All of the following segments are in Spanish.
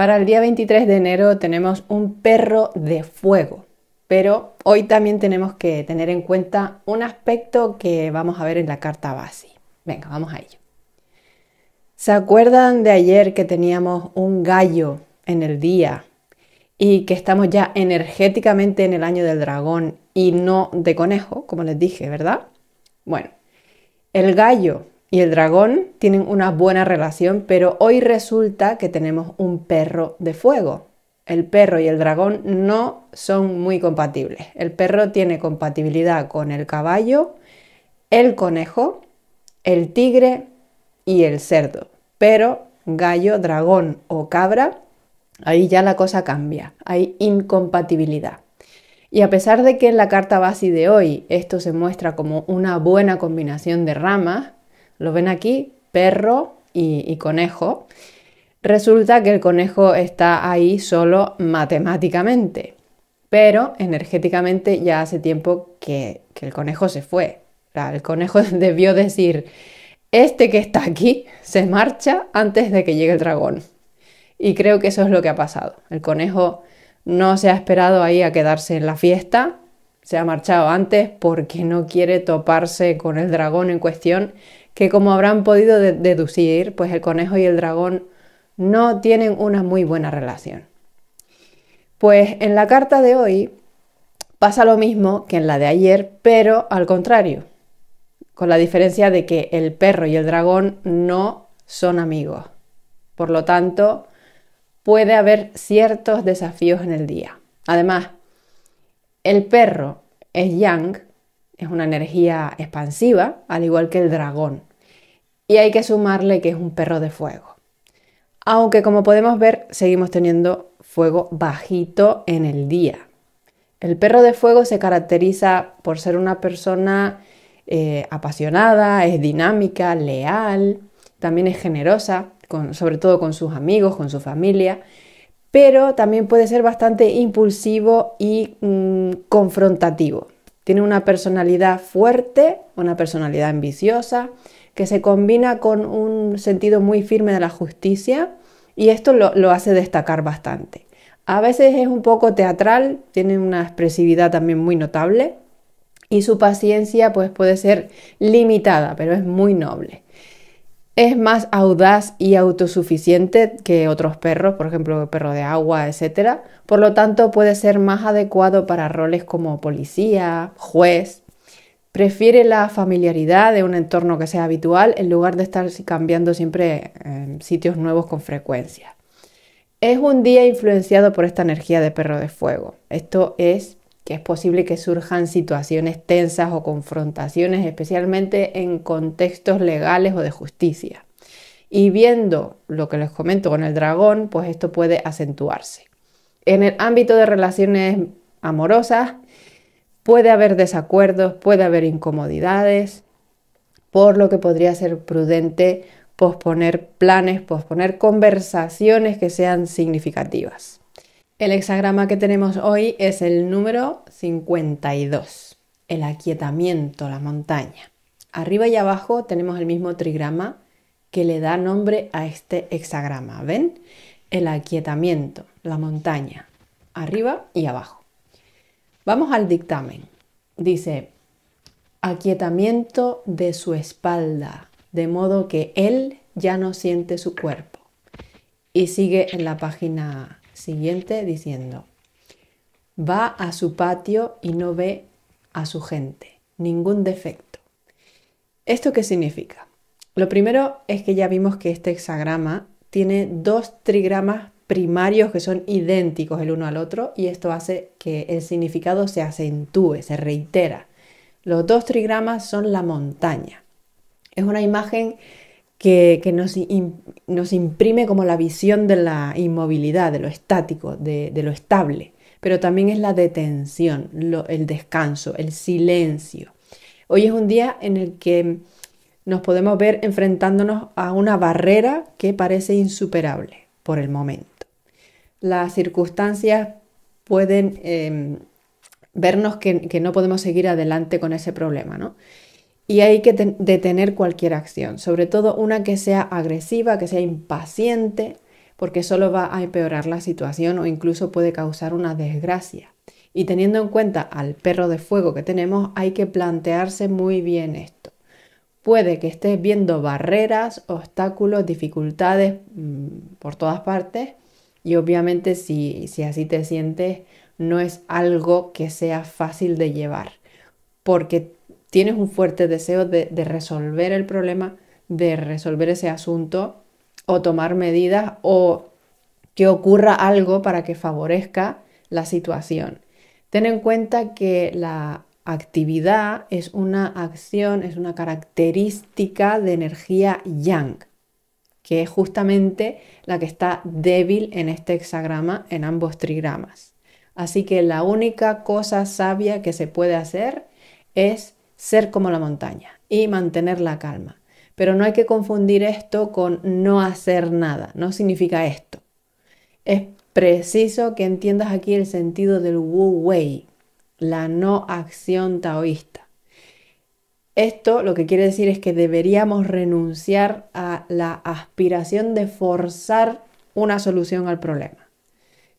Para el día 23 de enero tenemos un perro de fuego, pero hoy también tenemos que tener en cuenta un aspecto que vamos a ver en la carta base. Venga, vamos a ello. ¿Se acuerdan de ayer que teníamos un gallo en el día y que estamos ya energéticamente en el año del dragón y no de conejo, como les dije, ¿verdad? Bueno, el gallo y el dragón tienen una buena relación, pero hoy resulta que tenemos un perro de fuego. El perro y el dragón no son muy compatibles. El perro tiene compatibilidad con el caballo, el conejo, el tigre y el cerdo. Pero gallo, dragón o cabra, ahí ya la cosa cambia. Hay incompatibilidad. Y a pesar de que en la carta base de hoy esto se muestra como una buena combinación de ramas, lo ven aquí, perro y, conejo. Resulta que el conejo está ahí solo matemáticamente, pero energéticamente ya hace tiempo que, el conejo se fue. el conejo debió decir, este que está aquí se marcha antes de que llegue el dragón. Y creo que eso es lo que ha pasado. El conejo no se ha esperado ahí a quedarse en la fiesta se ha marchado antes porque no quiere toparse con el dragón en cuestión, que como habrán podido deducir, pues el conejo y el dragón no tienen una muy buena relación. Pues en la carta de hoy pasa lo mismo que en la de ayer, pero al contrario, con la diferencia de que el perro y el dragón no son amigos. Por lo tanto, puede haber ciertos desafíos en el día. Además, el perro es yang, es una energía expansiva, al igual que el dragón. Y hay que sumarle que es un perro de fuego. Aunque como podemos ver, seguimos teniendo fuego bajito en el día. El perro de fuego se caracteriza por ser una persona eh, apasionada, es dinámica, leal, también es generosa, sobre todo con sus amigos, con su familia, pero también puede ser bastante impulsivo y mm, confrontativo. Tiene una personalidad fuerte, una personalidad ambiciosa, que se combina con un sentido muy firme de la justicia y esto lo, hace destacar bastante. A veces es un poco teatral, tiene una expresividad también muy notable y su paciencia pues puede ser limitada, pero es muy noble es más audaz y autosuficiente que otros perros, por ejemplo, perro de agua, etc. Por lo tanto, puede ser más adecuado para roles como policía, juez. Prefiere la familiaridad de un entorno que sea habitual en lugar de estar cambiando siempre sitios nuevos con frecuencia. Es un día influenciado por esta energía de perro de fuego. Esto es que es posible que surjan situaciones tensas o confrontaciones, especialmente en contextos legales o de justicia. Y viendo lo que les comento con el dragón, pues esto puede acentuarse. En el ámbito de relaciones amorosas, puede haber desacuerdos, puede haber incomodidades, por lo que podría ser prudente posponer planes, posponer conversaciones que sean significativas. El hexagrama que tenemos hoy es el número 52, el aquietamiento, la montaña. Arriba y abajo tenemos el mismo trigrama que le da nombre a este hexagrama, ¿ven? El aquietamiento, la montaña, arriba y abajo. Vamos al dictamen. Dice, aquietamiento de su espalda, de modo que él ya no siente su cuerpo. Y sigue en la página siguiente diciendo, va a su patio y no ve a su gente, ningún defecto. ¿Esto qué significa? Lo primero es que ya vimos que este hexagrama tiene dos trigramas primarios que son idénticos el uno al otro y esto hace que el significado se acentúe, se reitera. Los dos trigramas son la montaña. Es una imagen que, nos, nos, imprime como la visión de la inmovilidad, de lo estático, de, lo estable, pero también es la detención, el descanso, el silencio. Hoy es un día en el que nos podemos ver enfrentándonos a una barrera que parece insuperable por el momento. Las circunstancias pueden em, vernos que, que, no podemos seguir adelante con ese problema, ¿no? y hay que detener cualquier acción, sobre todo una que sea agresiva, que sea impaciente, porque solo va a empeorar la situación o incluso puede causar una desgracia. Y teniendo en cuenta al perro de fuego que tenemos, hay que plantearse muy bien esto. Puede que estés viendo barreras, obstáculos, dificultades mm, por todas partes y obviamente si, si así te sientes no es algo que sea fácil de llevar porque tienes un fuerte deseo de, resolver el problema, de resolver ese asunto o tomar medidas o que ocurra algo para que favorezca la situación. Ten en cuenta que la actividad es una acción, es una característica de energía yang, que es justamente la que está débil en este hexagrama, en ambos trigramas. Así que la única cosa sabia que se puede hacer es ser como la montaña y mantener la calma. Pero no hay que confundir esto con no hacer nada, no significa esto. Es preciso que entiendas aquí el sentido del Wu Wei, la no acción taoísta. Esto lo que quiere decir es que deberíamos renunciar a la aspiración de forzar una solución al problema.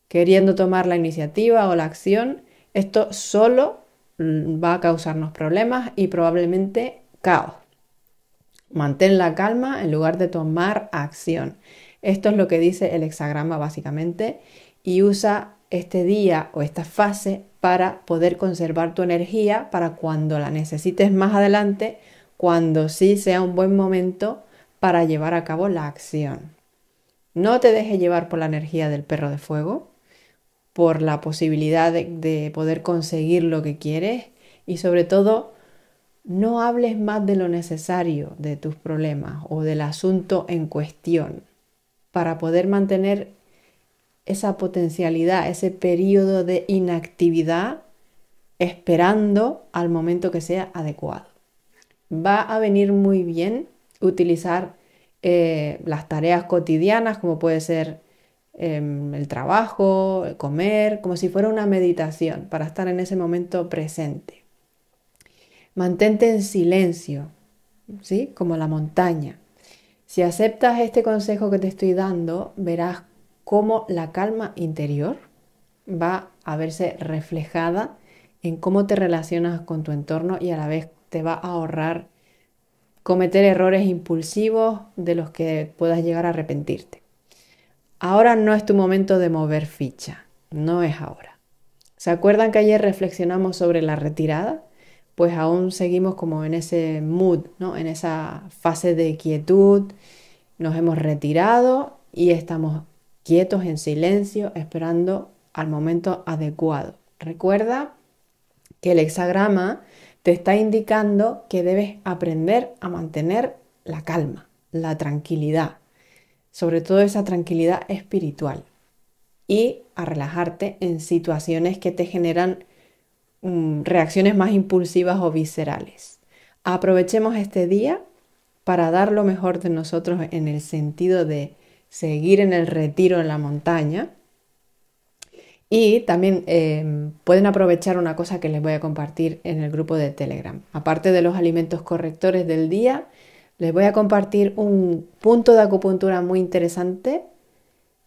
Queriendo tomar la iniciativa o la acción, esto solo va a causarnos problemas y probablemente caos. Mantén la calma en lugar de tomar acción. Esto es lo que dice el hexagrama básicamente y usa este día o esta fase para poder conservar tu energía para cuando la necesites más adelante, cuando sí sea un buen momento para llevar a cabo la acción. No te dejes llevar por la energía del perro de fuego, por la posibilidad de, poder conseguir lo que quieres y sobre todo no hables más de lo necesario de tus problemas o del asunto en cuestión para poder mantener esa potencialidad, ese periodo de inactividad esperando al momento que sea adecuado. Va a venir muy bien utilizar eh, las tareas cotidianas como puede ser Em, el trabajo, el comer, como si fuera una meditación para estar en ese momento presente. Mantente en silencio, ¿sí? Como la montaña. Si aceptas este consejo que te estoy dando, verás cómo la calma interior va a verse reflejada en cómo te relacionas con tu entorno y a la vez te va a ahorrar cometer errores impulsivos de los que puedas llegar a arrepentirte. Ahora no es tu momento de mover ficha, no es ahora. ¿Se acuerdan que ayer reflexionamos sobre la retirada? Pues aún seguimos como en ese mood, ¿no? En esa fase de quietud. Nos hemos retirado y estamos quietos en silencio esperando al momento adecuado. Recuerda que el hexagrama te está indicando que debes aprender a mantener la calma, la tranquilidad sobre todo esa tranquilidad espiritual y a relajarte en situaciones que te generan mm, reacciones más impulsivas o viscerales. Aprovechemos este día para dar lo mejor de nosotros en el sentido de seguir en el retiro en la montaña. Y también em, pueden aprovechar una cosa que les voy a compartir en el grupo de Telegram. Aparte de los alimentos correctores del día, les voy a compartir un punto de acupuntura muy interesante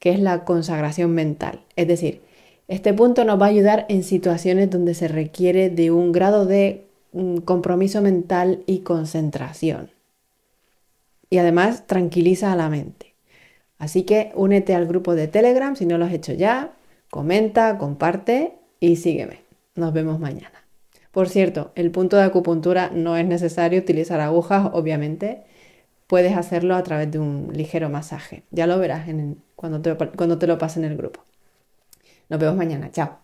que es la consagración mental. Es decir, este punto nos va a ayudar en situaciones donde se requiere de un grado de mm, compromiso mental y concentración. Y además tranquiliza a la mente. Así que únete al grupo de Telegram si no lo has hecho ya, comenta, comparte y sígueme. Nos vemos mañana. Por cierto, el punto de acupuntura no es necesario utilizar agujas, obviamente. Puedes hacerlo a través de un ligero masaje. Ya lo verás cuando, te, cuando te lo pase en el grupo. Nos vemos mañana. Chao.